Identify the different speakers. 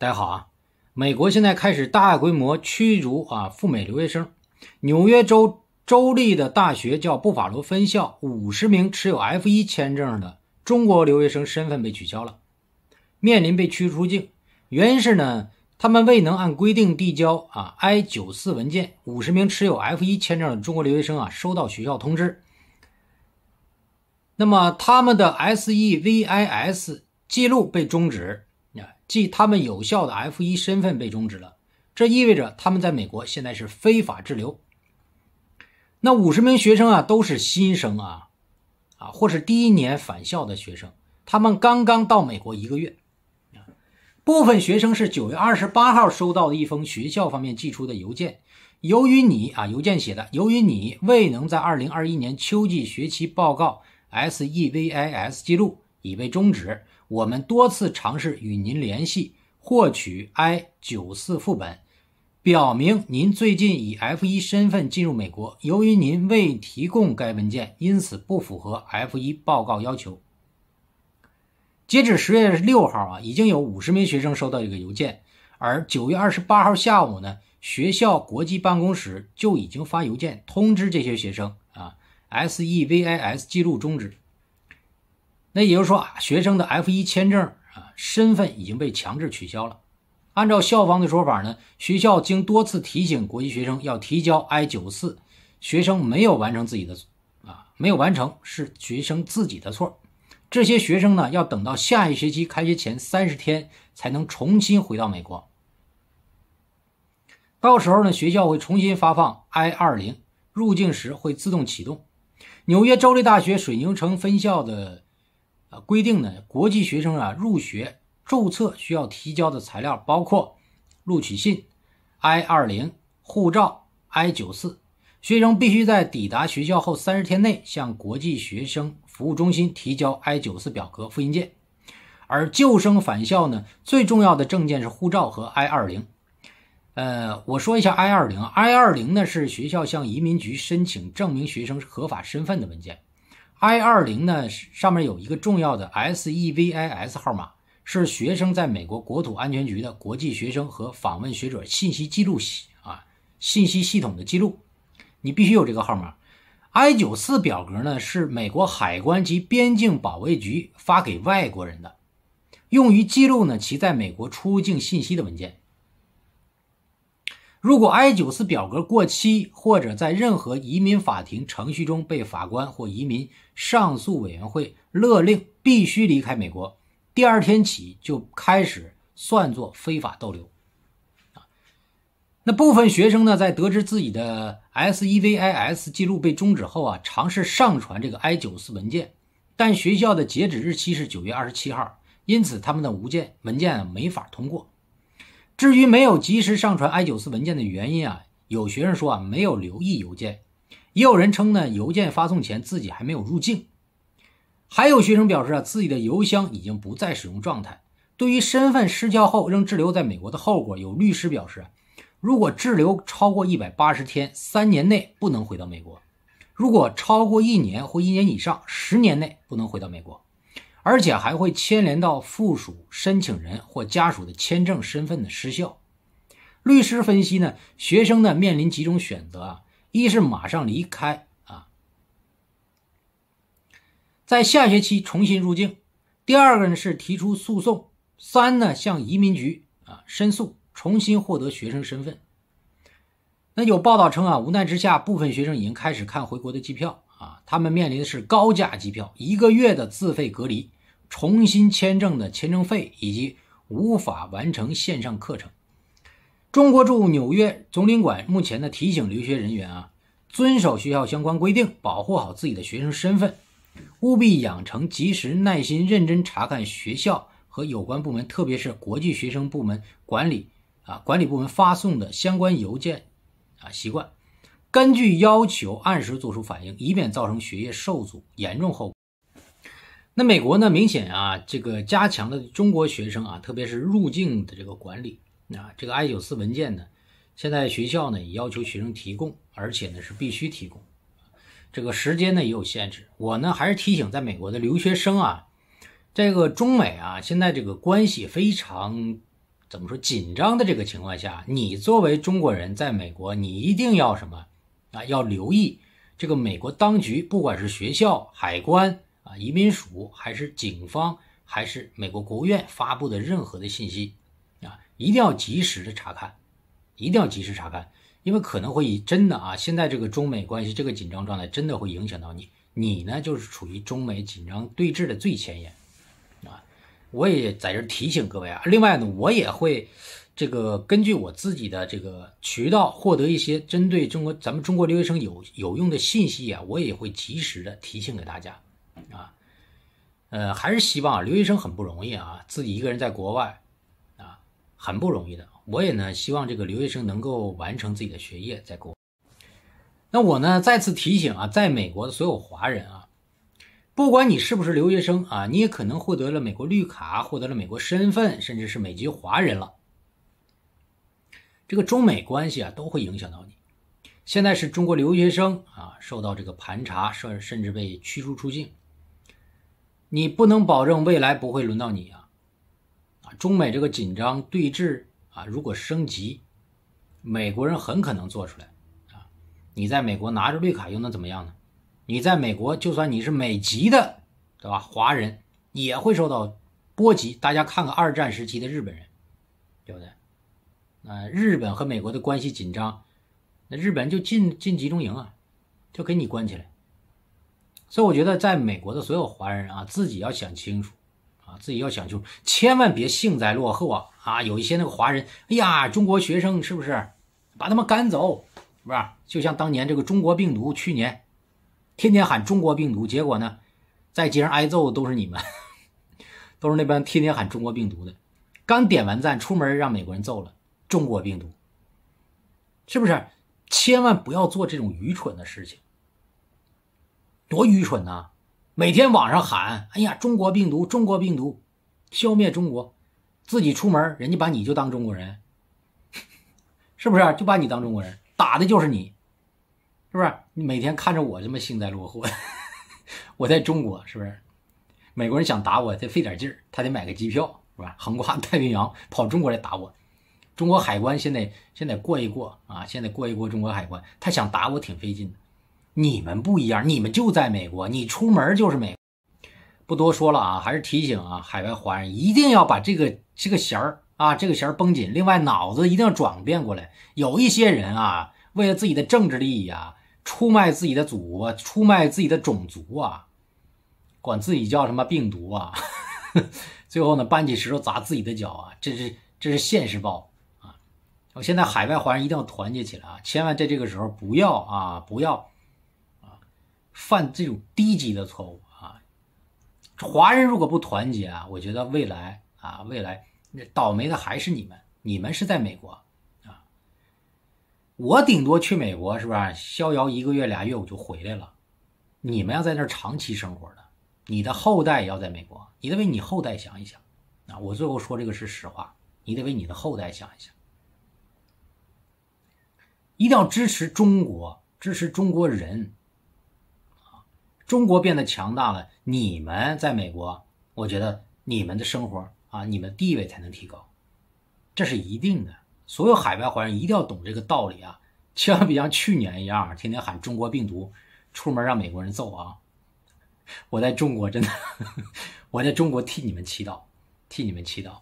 Speaker 1: 大家好啊！美国现在开始大规模驱逐啊赴美留学生。纽约州州立的大学叫布法罗分校，五十名持有 F 一签证的中国留学生身份被取消了，面临被驱出境。原因是呢，他们未能按规定递交啊 I 九四文件。五十名持有 F 一签证的中国留学生啊，收到学校通知，那么他们的 SEVIS 记录被终止。即他们有效的 F 一身份被终止了，这意味着他们在美国现在是非法滞留。那五十名学生啊，都是新生啊，啊，或是第一年返校的学生，他们刚刚到美国一个月。部分学生是九月二十八号收到的一封学校方面寄出的邮件，由于你啊，邮件写的，由于你未能在二零二一年秋季学期报告 SEVIS 记录已被终止。我们多次尝试与您联系，获取 I 九四副本，表明您最近以 F 一身份进入美国。由于您未提供该文件，因此不符合 F 一报告要求。截止十月六号啊，已经有五十名学生收到这个邮件，而九月二十八号下午呢，学校国际办公室就已经发邮件通知这些学生啊，SEVIS 记录终止。那也就是说啊，学生的 F 一签证啊身份已经被强制取消了。按照校方的说法呢，学校经多次提醒国际学生要提交 I 九四，学生没有完成自己的啊，没有完成是学生自己的错。这些学生呢，要等到下一学期开学前三十天才能重新回到美国。到时候呢，学校会重新发放 I 二零，入境时会自动启动。纽约州立大学水牛城分校的。呃，规定呢，国际学生啊入学注册需要提交的材料包括录取信、I 二零、护照、I 九四。学生必须在抵达学校后三十天内向国际学生服务中心提交 I 九四表格复印件。而旧生返校呢，最重要的证件是护照和 I 二零。呃，我说一下 I 二零，I 二零呢是学校向移民局申请证明学生合法身份的文件。I 二零呢，上面有一个重要的 SEVIS 号码，是学生在美国国土安全局的国际学生和访问学者信息记录系啊信息系统的记录，你必须有这个号码。I 九四表格呢，是美国海关及边境保卫局发给外国人的，用于记录呢其在美国出境信息的文件。如果 I-94 表格过期，或者在任何移民法庭程序中被法官或移民上诉委员会勒令必须离开美国，第二天起就开始算作非法逗留。啊，那部分学生呢，在得知自己的 SEVIS 记录被终止后啊，尝试上传这个 I-94 文件，但学校的截止日期是九月二十七号，因此他们的文件文件没法通过。至于没有及时上传 i94 文件的原因啊，有学生说啊没有留意邮件，也有人称呢邮件发送前自己还没有入境，还有学生表示啊自己的邮箱已经不再使用状态。对于身份失效后仍滞留在美国的后果，有律师表示，如果滞留超过一百八十天，三年内不能回到美国；如果超过一年或一年以上，十年内不能回到美国。而且还会牵连到附属申请人或家属的签证身份的失效。律师分析呢，学生呢面临几种选择啊：一是马上离开啊，在下学期重新入境；第二个呢是提出诉讼；三呢向移民局啊申诉，重新获得学生身份。那有报道称啊，无奈之下，部分学生已经开始看回国的机票啊，他们面临的是高价机票，一个月的自费隔离。重新签证的签证费以及无法完成线上课程。中国驻纽约总领馆目前的提醒留学人员啊，遵守学校相关规定，保护好自己的学生身份，务必养成及时、耐心、认真查看学校和有关部门，特别是国际学生部门管理啊管理部门发送的相关邮件啊习惯，根据要求按时做出反应，以免造成学业受阻严重后果。那美国呢，明显啊，这个加强了中国学生啊，特别是入境的这个管理。啊，这个 I 九四文件呢，现在学校呢也要求学生提供，而且呢是必须提供。这个时间呢也有限制。我呢还是提醒，在美国的留学生啊，这个中美啊现在这个关系非常怎么说紧张的这个情况下，你作为中国人在美国，你一定要什么啊？要留意这个美国当局，不管是学校、海关。啊，移民署还是警方还是美国国务院发布的任何的信息，啊，一定要及时的查看，一定要及时查看，因为可能会真的啊，现在这个中美关系这个紧张状态真的会影响到你，你呢就是处于中美紧张对峙的最前沿，啊，我也在这提醒各位啊，另外呢，我也会这个根据我自己的这个渠道获得一些针对中国咱们中国留学生有有用的信息啊，我也会及时的提醒给大家。呃，还是希望留学生很不容易啊，自己一个人在国外，啊，很不容易的。我也呢，希望这个留学生能够完成自己的学业，在国。那我呢，再次提醒啊，在美国的所有华人啊，不管你是不是留学生啊，你也可能获得了美国绿卡，获得了美国身份，甚至是美籍华人了。这个中美关系啊，都会影响到你。现在是中国留学生啊，受到这个盘查，甚甚至被驱逐出境。你不能保证未来不会轮到你啊！啊，中美这个紧张对峙啊，如果升级，美国人很可能做出来啊！你在美国拿着绿卡又能怎么样呢？你在美国，就算你是美籍的，对吧？华人也会受到波及。大家看看二战时期的日本人，对不对？啊，日本和美国的关系紧张，那日本就进进集中营啊，就给你关起来。所以我觉得，在美国的所有华人啊，自己要想清楚，啊，自己要想清楚，千万别幸灾乐祸啊啊！有一些那个华人，哎呀，中国学生是不是把他们赶走，不是？就像当年这个中国病毒，去年天天喊中国病毒，结果呢，在街上挨揍都是你们，都是那帮天天喊中国病毒的，刚点完赞出门让美国人揍了，中国病毒，是不是？千万不要做这种愚蠢的事情。多愚蠢呐！每天网上喊，哎呀，中国病毒，中国病毒，消灭中国，自己出门，人家把你就当中国人，是不是？就把你当中国人打的就是你，是不是？你每天看着我这么幸灾乐祸，我在中国，是不是？美国人想打我，他费点劲儿，他得买个机票，是吧？横跨太平洋跑中国来打我，中国海关现在现在过一过啊，现在过一过中国海关，他想打我挺费劲的。你们不一样，你们就在美国，你出门就是美。不多说了啊，还是提醒啊，海外华人一定要把这个这个弦儿啊，这个弦儿绷紧。另外，脑子一定要转变过来。有一些人啊，为了自己的政治利益啊，出卖自己的祖国，出卖自己的种族啊，管自己叫什么病毒啊，最后呢，搬起石头砸自己的脚啊，这是这是现实报啊。我现在海外华人一定要团结起来啊，千万在这个时候不要啊，不要。犯这种低级的错误啊！华人如果不团结啊，我觉得未来啊，未来那倒霉的还是你们。你们是在美国啊，我顶多去美国是吧？逍遥一个月俩月我就回来了。你们要在那儿长期生活的，你的后代也要在美国，你得为你后代想一想啊！我最后说这个是实话，你得为你的后代想一想，一定要支持中国，支持中国人。中国变得强大了，你们在美国，我觉得你们的生活啊，你们地位才能提高，这是一定的。所有海外华人一定要懂这个道理啊，千万别像去年一样，天天喊中国病毒，出门让美国人揍啊！我在中国真的，我在中国替你们祈祷，替你们祈祷。